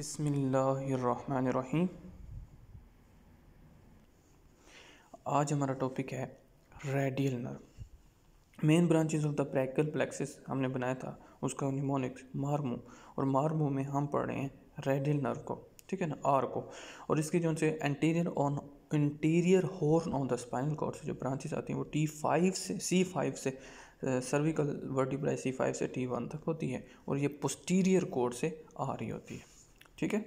बिसमीम आज हमारा टॉपिक है radial nerve main branches of the brachial plexus हमने बनाया था उसका निमोनिक्स मारमू और मारमू में हम पढ़ रहे हैं रेडियल नर्व को ठीक है ना आर को और इसके जो से anterior on interior horn on the spinal cord से जो ब्रांचेस आती हैं वो टी फाइव से सी फाइव से सर्विकल वर्टिब्राई सी फाइव से टी वन तक होती है और ये पोस्टीरियर कोड से आ रही होती है ठीक है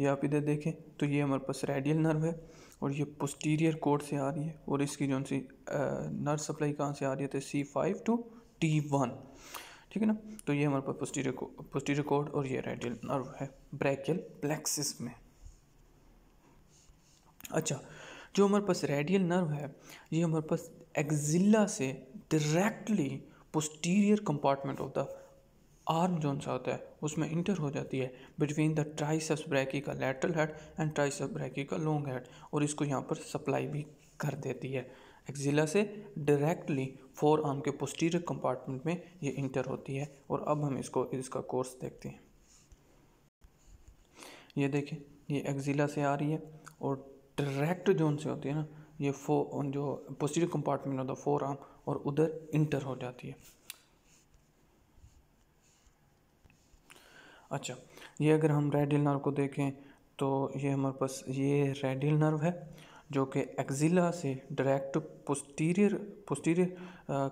ये आप इधर देखें तो ये हमारे पास रेडियल नर्व है और ये पोस्टीरियर कोड से आ रही है और इसकी जो सी नर्व सप्लाई कहाँ से आ रही है तो C five to T one ठीक है ना तो ये हमारे पास पोस्टीरियर को, पोस्टीरियर कोड और ये रेडियल नर्व है ब्रैकियल प्लेक्सिस में अच्छा जो हमारे पास रेडियल नर्व है ये हमारे पास एक्जिला से directly posterior compartment of the arm जोन सा होता है उसमें इंटर हो जाती है बिटवीन द ट्राइसेप्स ब्रैकी का lateral head and tricep brachii का लॉन्ग हेड और इसको यहाँ पर सप्लाई भी कर देती है एक्जिला से डायरेक्टली फोर आर्म के पोस्टीरियर कंपार्टमेंट में ये इंटर होती है और अब हम इसको इसका कोर्स देखते हैं ये देखिए ये एक्जिला से आ रही है और डायरेक्ट जोन से होती है ना ये फो जो posterior compartment of the forearm और उधर इंटर हो जाती है अच्छा ये अगर हम रेडियल नर्व को देखें तो ये हमारे पास ये रेडियल नर्व है जो कि एक्जिला से direct posterior posterior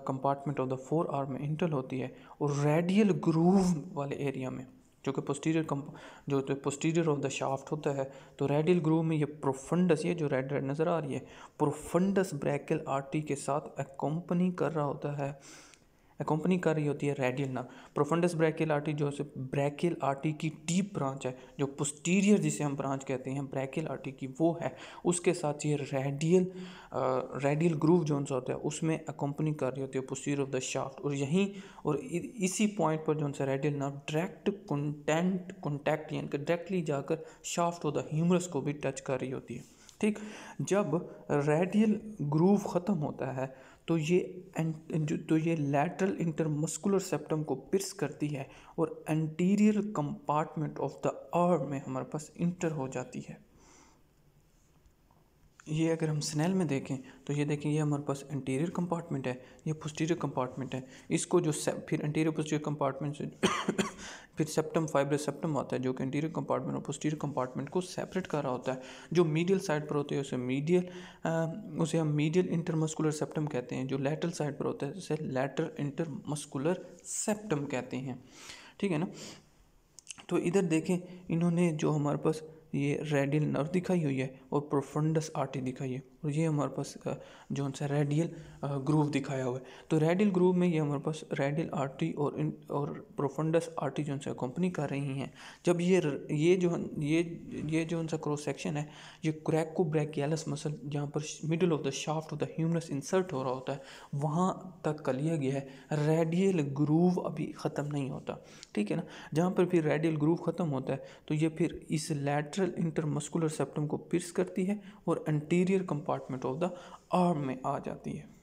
compartment of the forearm में इंटर होती है और रेडियल ग्रूव वाले एरिया में जो कि पोस्टीरियर कम जो तो पोस्टीरियर ऑफ द शाफ्ट होता है तो रेडियल ग्रूव में ये प्रोफंडस ये जो रेड रेड नज़र आ रही है प्रोफंडस ब्रैकल आर्टी के साथ कंपनी कर रहा होता है एकम्पनी कर रही होती है रेडियना प्रोफंडस ब्रैकियल आर्टी जो से ब्रैकियल आर्टी की डीप ब्रांच है जो पोस्टीरियर जिसे हम ब्रांच कहते हैं ब्रैकियल आर्टी की वो है उसके साथ ये रेडियल रेडियल ग्रूव जोन सा होता है उसमें एकम्पनी कर रही होती है पोस्टीर ऑफ द शाफ्ट और यहीं और इसी पॉइंट पर जो सा radial nerve direct content contact यानी कि डायरेक्टली जाकर शाफ्ट ऑफ द ह्यूमरस को भी टच कर रही होती है ठीक जब रेडियल ग्रूव ख़त्म होता है तो ये तो ये लैटरल इंटरमस्कुलर सेप्टम को पिर्स करती है और anterior compartment of the arm में हमारे पास इंटर हो जाती है ये अगर हम स्नेल में देखें तो ये देखें ये हमारे पास इंटीरियर कंपार्टमेंट है ये पोस्टीरियर कंपार्टमेंट है इसको जो फिर इंटीरियर पोस्टीरियर कंपार्टमेंट से फिर सेप्टम फाइब्रस सेप्टम आता है जो कि इंटीरियर कंपार्टमेंट और पोस्टीरियर कंपार्टमेंट को सेपरेट कर रहा होता है जो मीडियल साइड पर होते हैं उसे मीडियल उसे हम मीडियल इंटरमस्कुलर सेप्टम कहते हैं जो लेटरल साइड पर होता है उसे लेटर इंटरमस्कुलर सेप्टम कहते हैं ठीक है ना तो इधर देखें इन्होंने जो हमारे पास ये रेडियल नर्व दिखाई हुई है और प्रोफंडस आर्टी दिखाई है और ये हमारे पास जो सा रेडियल ग्रूव दिखाया हुआ है तो रेडियल ग्रूव में ये हमारे पास रेडियल आर्टी और इन और प्रोफंडस आर्टी जो सा कंपनी कर रही हैं जब ये ये जो ये ये जो सा क्रॉस सेक्शन है ये क्रैक ब्रैक गैलस मसल जहाँ पर middle of the shaft of the humerus insert हो रहा होता है वहाँ तक का लिया गया है रेडियल ग्रूव अभी ख़त्म नहीं होता ठीक है ना जहाँ पर फिर रेडियल ग्रूव ख़त्म होता है तो ये फिर इस लैट लेटरल इंटरमस्कुलर सेप्टम को पिर्स करती है और anterior compartment of the arm में आ जाती है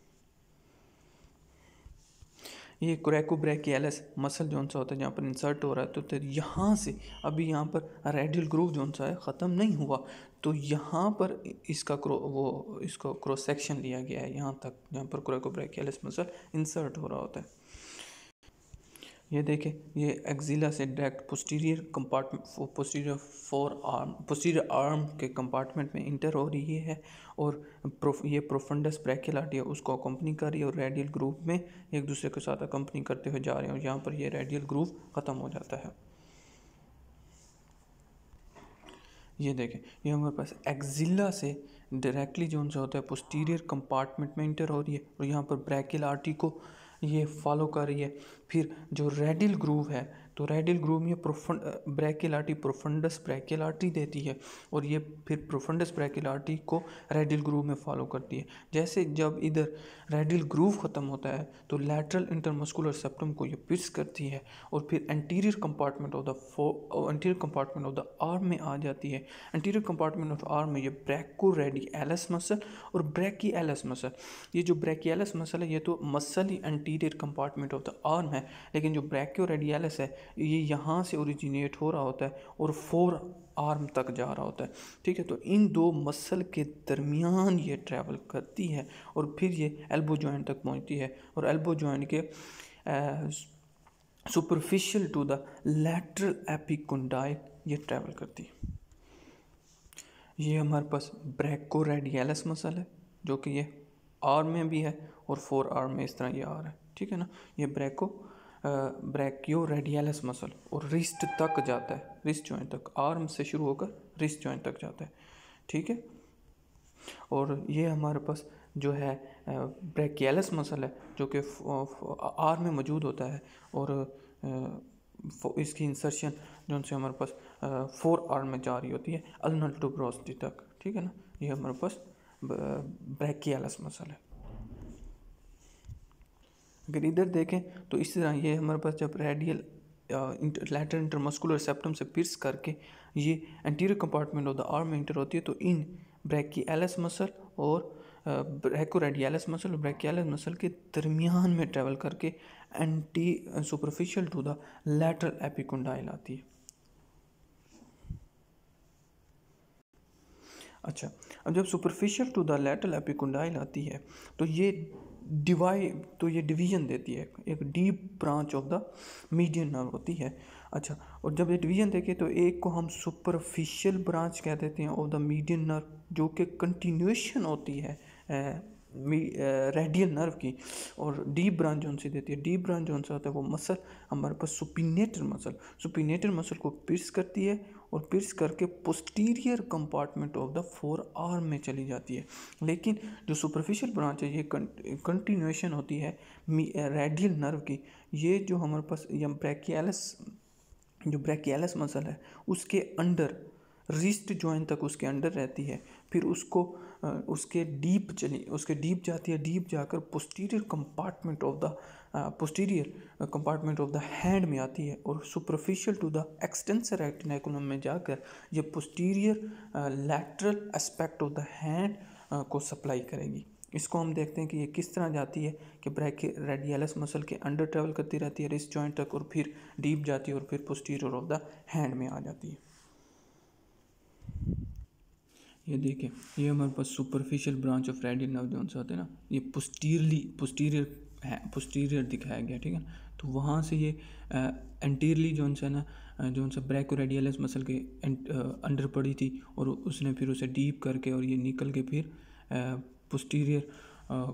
ये क्रैकोब्रैकियलस मसल जोन सा होता है जहाँ पर इंसर्ट हो रहा है तो, फिर यहाँ से अभी यहाँ पर रेडियल ग्रूव जोन सा है ख़त्म नहीं हुआ तो यहाँ पर इसका क्रो वो इसको क्रॉस सेक्शन लिया गया है यहाँ तक यहाँ पर क्रैकोब्रैकियलस मसल इंसर्ट हो रहा होता है ये देखें ये एक्जिला से direct posterior compartment posterior forearm posterior arm के कंपार्टमेंट में इंटर हो रही है और प्रोफ ये प्रोफंडस आर्टी है उसको अकम्पनी कर रही है और रेडियल ग्रूव में एक दूसरे के साथ अकम्पनी करते हुए जा रहे हैं और यहाँ पर यह रेडियल ग्रूव ख़त्म हो जाता है ये देखें ये हमारे पास एक्जिला से डायरेक्टली जो उनसे होता है पोस्टीरियर कंपार्टमेंट में इंटर हो रही है और यहाँ पर ब्रैकिल आर्टी को ये फॉलो कर रही है फिर जो रेडिल ग्रूव है तो रेडियल ग्रूम ये profunda brachial artery profundus brachial artery देती है और ये फिर प्रोफंडस ब्रैकेल आर्टी को रेडियल ग्रूव में फॉलो करती है जैसे जब इधर रेडियल ग्रूव ख़त्म होता है तो लेटरल इंटरमस्कुलर सेप्टम को ये पिस करती है और फिर anterior compartment of the fore anterior compartment of the arm में आ जाती है एंटीरियर कंपार्टमेंट ऑफ आर्म में ये ब्रैको रेडी एलस मसल और ब्रैकी एलस मसल ये जो ब्रैकी एलस मसल है ये तो मसल ही anterior compartment of the arm है लेकिन जो ब्रैक्यो रेडियलस है ये यहाँ से ओरिजिनेट हो रहा होता है और फोर आर्म तक जा रहा होता है ठीक है तो इन दो मसल के दरमियान ये ट्रैवल करती है और फिर ये एल्बो जॉइंट तक पहुँचती है और एल्बो जॉइंट के superficial to the lateral epicondyle ये ट्रैवल करती है ये हमारे पास ब्रैको रेडियलस मसल है जो कि ये आर्म में भी है और फोर आर्म में इस तरह ये आ रहा है ठीक है ना ये ब्रैको ब्रैक्यो रेडियलस मसल और रिस्ट तक जाता है रिस्ट जॉइंट तक आर्म से शुरू होकर रिस्ट जॉइंट तक जाता है ठीक है और ये हमारे पास जो है ब्रैकियलस मसल है जो कि आर में मौजूद होता है और इसकी इंसर्शन जो उनसे हमारे पास फोर आर में जा रही होती है अलनल टू तक ठीक है ना ये हमारे पास ब्रैकियलस मसल है अगर इधर देखें तो इस तरह ये हमारे पास जब रेडियल लेटर इंटरमस्कुलर सेप्टम से पिर्स करके ये anterior compartment of the arm में इंटर होती है तो इन ब्रैकी एलस मसल और ब्रैकोरेडियालस मसल और ब्रैकियालस मसल के दरमियान में ट्रेवल करके anti superficial to the lateral epicondyle आती है अच्छा अब जब superficial to the lateral epicondyle आती है तो ये डिवाइड तो ये डिवीजन देती है एक deep branch of the median nerve होती है अच्छा और जब ये डिवीजन देखें तो एक को हम सुपरफिशियल ब्रांच कह देते हैं ऑफ द मीडियन नर्व जो कि कंटिन्यूशन होती है रेडियल नर्व की और डीप ब्रांच जोन से देती है डीप ब्रांच जोन से होता है वो मसल हमारे पास सुपिनेटर मसल सुपिनेटर मसल को पिर्स करती है और पिर्स करके posterior compartment of the forearm में चली जाती है लेकिन जो सुपरफिशियल ब्रांच है ये कंटिन्यूएशन होती है रेडियल नर्व की ये जो हमारे पास या ब्रैकियालस जो ब्रैकियालस मसल है उसके अंडर रिस्ट जॉइंट तक उसके अंडर रहती है फिर उसको उसके डीप चली उसके डीप जाती है डीप जाकर posterior compartment of the posterior compartment of the hand में आती है और superficial to the extensor retinaculum में जाकर ये posterior lateral aspect of the hand को सप्लाई करेगी इसको हम देखते हैं कि ये किस तरह जाती है कि ब्रैके रेडियलस मसल के अंडर ट्रेवल करती रहती है रिस्ट जॉइंट तक और फिर डीप जाती है और फिर पोस्टीरियर ऑफ द हैंड में आ जाती है ये देखिए ये हमारे पास superficial branch of radial nerve जो आते हैं ना ये पोस्टीरली पोस्टीरियर पोस्टीरियर दिखाया गया ठीक है तो वहाँ से ये एंटीरली जो सा ना जो सा ब्रैकोरेडियलस मसल के अंडर पड़ी थी और उसने फिर उसे डीप करके और ये निकल के फिर पोस्टीरियर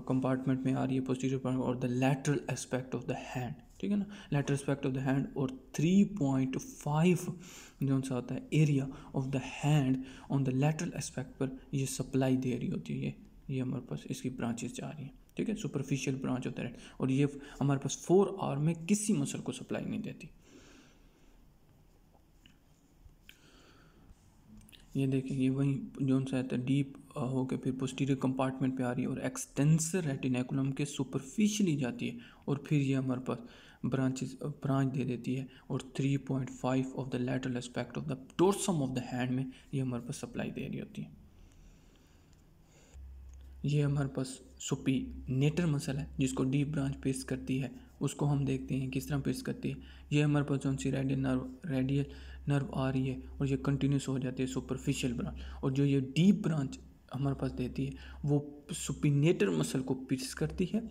कंपार्टमेंट में आ रही है पोस्टीरियर और the lateral aspect of the hand ठीक है ना lateral aspect of the hand और 3.5 जो सा होता है area of the hand on the lateral aspect पर ये सप्लाई दे रही होती है ये ये हमारे पास इसकी ब्रांचेस जा रही हैं ठीक है superficial branch of the radial और ये हमारे पास फोर आवर में किसी मसल को सप्लाई नहीं देती ये देखें ये वही जो सा आता है डीप होकर फिर पोस्टीरियर कंपार्टमेंट पे आ रही है और एक्सटेंसर रेटिनेकुलम के सुपरफिशियली जाती है और फिर ये हमारे पास ब्रांचेस ब्रांच दे देती है और 3.5 of the lateral aspect of the dorsum of the hand में ये हमारे पास सप्लाई दे रही होती है ये हमारे पास सुपी नेटर मसल है जिसको डीप ब्रांच पेश करती है उसको हम देखते हैं किस तरह पेश करती है ये हमारे पास कौन सी रेडियल नर्व रेडियल नर्व आ रही है और ये कंटिन्यूस हो जाती है सुपरफिशियल ब्रांच और जो ये डीप ब्रांच हमारे पास देती है वो सुपिनेटर मसल को पिर्स करती है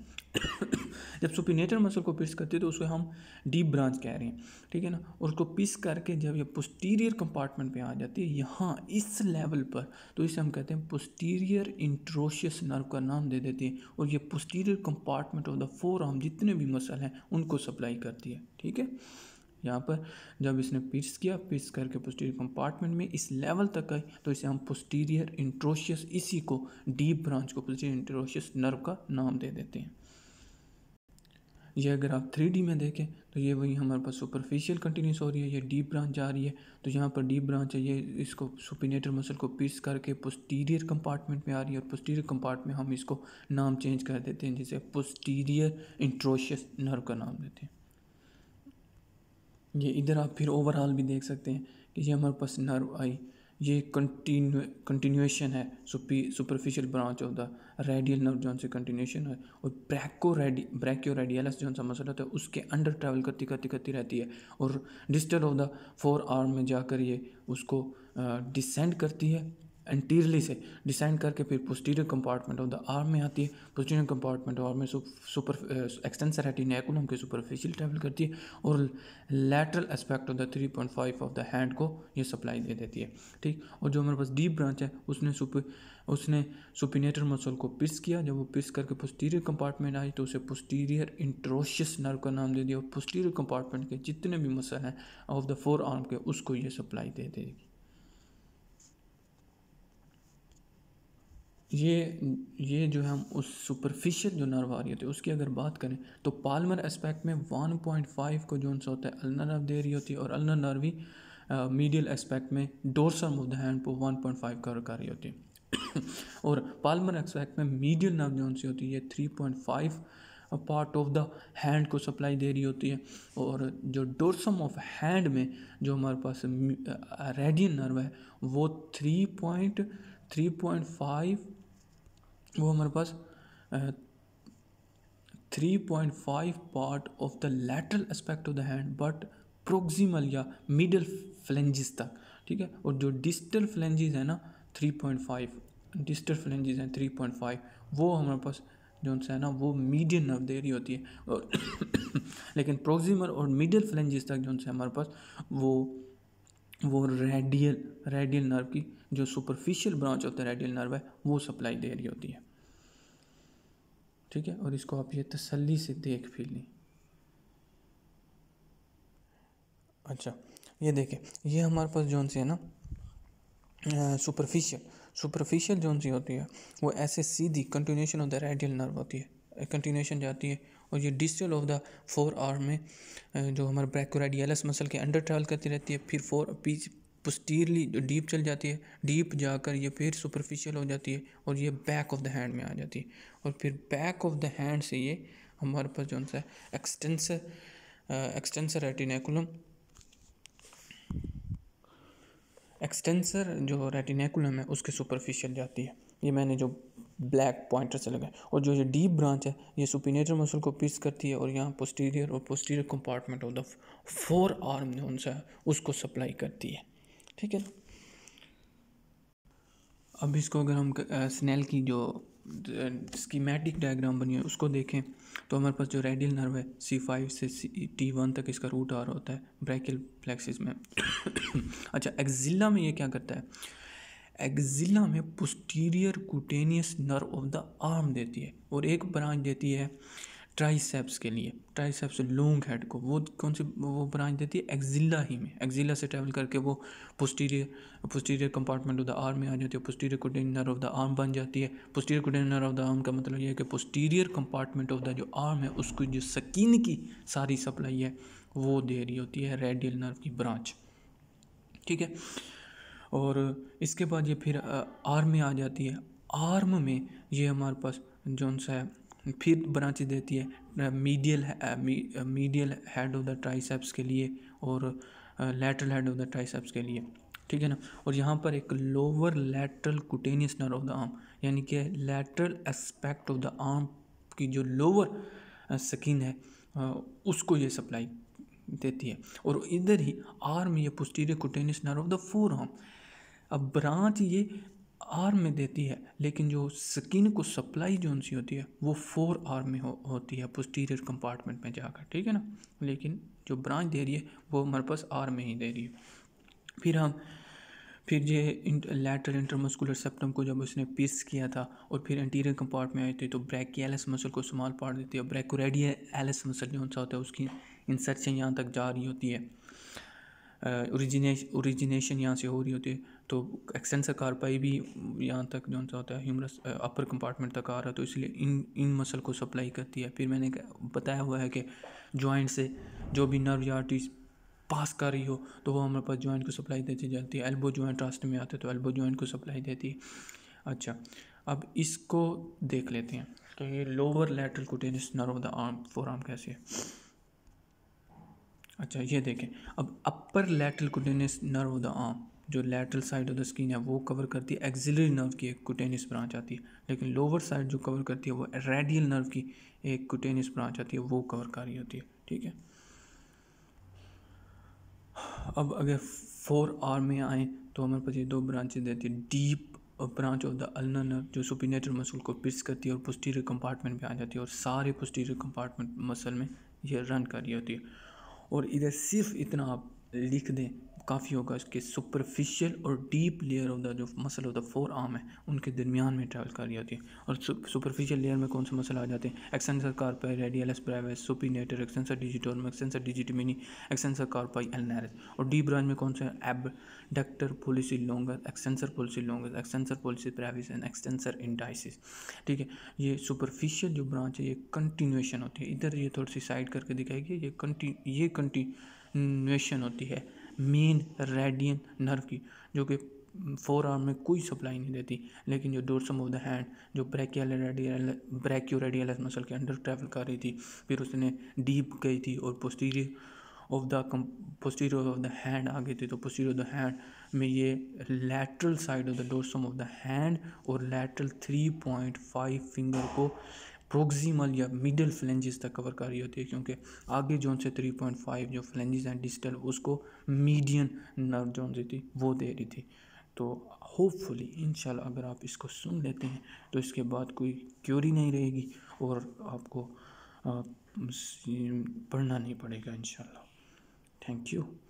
जब सुपिनेटर मसल को पिर्स करती है तो उसको हम डीप ब्रांच कह रहे हैं ठीक है ना और उसको पिस करके जब ये पोस्टीरियर कंपार्टमेंट पे आ जाती है यहाँ इस लेवल पर तो इसे हम कहते हैं पोस्टीरियर इंट्रोशियस नर्व का नाम दे देते हैं और ये posterior compartment of the forearm जितने भी मसल हैं उनको सप्लाई करती है ठीक है यहाँ पर जब इसने पीस किया पीस करके पोस्टीरियर कंपार्टमेंट में इस लेवल तक आई तो इसे हम पोस्टीरियर इंट्रोशियस इसी को डीप ब्रांच को पोस्टीरियर इंट्रोशियस नर्व का नाम दे देते हैं यह अगर आप थ्री में देखें तो ये वही हमारे पास सुपरफिशियल कंटिन्यूस हो रही है ये डीप ब्रांच जा रही है तो यहाँ पर डीप ब्रांच है ये इसको सुपिनेटर मसल को पीस करके पोस्टीरियर कंपार्टमेंट में आ रही है और पोस्टीरियर कंपार्टमेंट में हम इसको नाम चेंज कर देते हैं जिसे पोस्टीरियर इंट्रोशियस नर्व का नाम देते हैं ये इधर आप फिर ओवरऑल भी देख सकते हैं कि ये हमारे पास नर्व आई ये कंटिन्यू कंटिन्यूएशन है सुपी superficial branch of the radial nerve जोन से कंटिन्यूएशन है और ब्रैको रेडी ब्रैक्यो रेडियलस जोन सा मसल होता है उसके अंडर ट्रैवल करती करती करती रहती है और distal of the forearm में जाकर ये उसको डिसेंड करती है एंटीरली से डिसाइड करके फिर posterior compartment of the arm में आती है पोस्टीरियर कंपार्टमेंट आर्म में सुपर एक्सटेंसर है एकुलम के सुपरफिशियल ट्रैवल करती है और lateral aspect of the three point five of the hand को ये सप्लाई दे देती है ठीक और जो हमारे पास डीप ब्रांच है उसने सुपर उसने सुपिनेटर मसल को पिस किया जब वो पिस करके पोस्टीरियर कंपार्टमेंट आई तो उसे पोस्टीरियर इंट्रोशियस नर्व का नाम दे दिया और पोस्टीरियर कंपार्टमेंट के जितने भी मसल हैं ऑफ द फोर आर्म के उसको ये सप्लाई दे देगी ये ये जो है हम उस सुपरफिशियल जो नर्व आ रही होती है उसकी अगर बात करें तो पालमर एस्पेक्ट में 1.5 को जो होता है अलना नर्व दे रही होती है और अलना नर्व ही मीडियल एस्पेक्ट में डोरसम ऑफ द हैंड को 1.5 कवर कर रही होती है और पालमर एस्पेक्ट में मीडियल नर्व जो सी होती है three point five part of the hand को सप्लाई दे रही होती है और जो डोरसम ऑफ हैंड में जो हमारे पास रेडियन नर्व है वो three point three point five वो हमारे पास three point five part of the lateral aspect of the hand but proximal या मिडल फ्लेंजिस तक ठीक है और जो डिजिटल फ्लेंजिस है ना three point five digital phalanges हैं थ्री पॉइंट फाइव वो हमारे पास जो है ना वो मीडियन नर्व दे रही होती है और लेकिन प्रोक्सिमल और मिडल फ्लेंजिस तक जो उनसे हमारे पास वो वो रेडियल रेडियल नर्व की जो superficial branch of the radial nerve है वो सप्लाई दे रही होती है ठीक है और इसको आप ये तसल्ली से देख भी लें अच्छा ये देखें ये हमारे पास जोन सी है ना सुपरफिशियल सुपरफिशियल जोन सी होती है वो ऐसे सीधी continuation of the radial nerve होती है कंटिन्यूशन जाती है और ये distal of the forearm में जो हमारे ब्रैकोरेडियलस मसल के अंडर ट्रैवल करती रहती है फिर फोर पीछे पोस्टीरली डीप चल जाती है डीप जाकर ये फिर सुपरफिशियल हो जाती है और ये बैक ऑफ द हैंड में आ जाती है और फिर बैक ऑफ द हैंड से ये हमारे पास जो सा एक्सटेंसर एक्सटेंसर रेटिनेकुलम एक्सटेंसर जो रेटिनेकुलम है उसके सुपरफिशियल जाती है ये मैंने जो ब्लैक पॉइंटर से लगाया और जो ये डीप ब्रांच है ये सुपिनेटर मसल को पीस करती है और यहाँ पोस्टीरियर और posterior compartment of the forearm जो उनसे उसको सप्लाई करती है ठीक है अब इसको अगर हम स्नेल की जो स्कीमेटिक डायग्राम बनी है उसको देखें तो हमारे पास जो रेडियल नर्व है सी फाइव से सी टी वन तक इसका रूट आर होता है ब्रैकल फ्लैक्सिस में अच्छा एक्जिला में ये क्या करता है एक्जिला में posterior cutaneous nerve of the arm देती है और एक ब्रांच देती है ट्राइसेप्स के लिए ट्राइसेप्स लॉन्ग हेड को वो कौन सी वो ब्रांच देती है एक्जिला ही में एक्जिला से ट्रैवल करके वो posterior posterior compartment of the arm में आ जाती है posterior cutaneous of the arm बन जाती है posterior cutaneous of the arm का मतलब ये है कि पोस्टीरियर कंपार्टमेंट ऑफ द जो आर्म है उसको जो सकीन की सारी सप्लाई है वो दे रही होती है रेडियल नर्व की ब्रांच ठीक है और इसके बाद ये फिर आर्म में आ जाती है आर्म में ये हमारे पास जो सा है फिर ब्रांचेज देती है medial medial head of the triceps के लिए और lateral head of the triceps के लिए ठीक है ना और यहाँ पर एक lower lateral cutaneous nerve of the arm यानी कि lateral aspect of the arm की जो लोअर स्किन है उसको ये सप्लाई देती है और इधर ही आर्म ये posterior cutaneous nerve of the forearm अब ब्रांच ये आर में देती है लेकिन जो स्किन को सप्लाई जोन सी होती है वो फोर आर में हो, होती है पोस्टीरियर कंपार्टमेंट में जाकर ठीक है ना लेकिन जो ब्रांच दे रही है वो हमारे पास आर में ही दे रही है फिर हम फिर ये लेटर इंटरमस्कुलर सेप्टम को जब उसने पीस किया था और फिर एंटीरियर कंपार्ट में आई तो थी तो ब्रैक एलस मसल को स्मॉल पार्ट देती है एलस मसल जो सा होता है उसकी इंसर्शन यहाँ तक जा रही होती है औरिजिनेशन ओरिजिनेशन यहाँ से हो रही होती है तो एक्सटेंसर पाई भी यहाँ तक जो सा होता है ह्यूमरस अपर कंपार्टमेंट तक आ रहा है तो इसलिए इन इन मसल को सप्लाई करती है फिर मैंने बताया हुआ है कि जॉइंट से जो भी नर्व या आर्टिस पास कर रही हो तो वो हमारे पास जॉइंट को सप्लाई देती जाती है एल्बो जॉइंट रास्ते में आते तो एल्बो जॉइंट को सप्लाई देती है अच्छा अब इसको देख लेते हैं तो ये lower lateral cutaneous nerve the arm forearm कैसे है अच्छा ये देखें अब upper lateral cutaneous nerve the arm जो lateral side of the skin है वो कवर करती है एक्जिलरी नर्व की एक कुटेनिस ब्रांच आती है लेकिन लोअर साइड जो कवर करती है वो रेडियल नर्व की एक कुटेनिस ब्रांच आती है वो कवर कर रही होती है ठीक है अब अगर फोर आर में आए तो हमारे पास ये दो ब्रांचेज देती है deep branch of the ulnar nerve जो सुपीनेटर मसल को पिस करती है और पुस्टीरियर कंपार्टमेंट में आ जाती है और सारे पुस्टीरियर कंपार्टमेंट मसल में ये रन कर रही होती है और इधर सिर्फ इतना आप लिख दें काफ़ी होगा इसके सुपरफिशियल और डीप लेयर ऑफ द जो muscle of the forearm है उनके दरमियान में ट्रैवल कर जाती है और सुपरफिशियल लेयर में कौन से मसल आ जाते हैं extensor carpi radialis brevis supinator extensor digitorum extensor mini extensor ulnaris और डी ब्रांच में कौन सा abductor pollicis longus extensor pollicis longus extensor pollicis brevis and extensor indicis ठीक है ये सुपरफिशियल जो ब्रांच है ये कंटिन्यूशन होती है इधर ये थोड़ी सी साइड करके दिखाएगी ये कंटी ये कंटी इन्वेशन होती है मेन रेडियन नर्व की जो कि फोर आर्म में कोई सप्लाई नहीं देती लेकिन जो डोरसम ऑफ द हैंड जो brachioradialis brachioradialis muscle के अंडर ट्रैवल कर रही थी फिर उसने डीप गई थी और posterior of the posterior of the hand आ गई थी तो पोस्टीरियर ऑफ द हैंड में ये lateral side of the dorsum of the hand और lateral three point five finger को प्रोक्सीमल या मिडल फ्लेंजेस तक कवर कर रही होती है क्योंकि आगे जो से 3.5 जो फ्लेंजेस हैं डिजिटल उसको मीडियन नर्व जो सी थी वो दे रही थी तो होपफुली इन अगर आप इसको सुन लेते हैं तो इसके बाद कोई क्योरी नहीं रहेगी और आपको पढ़ना नहीं पड़ेगा इन थैंक यू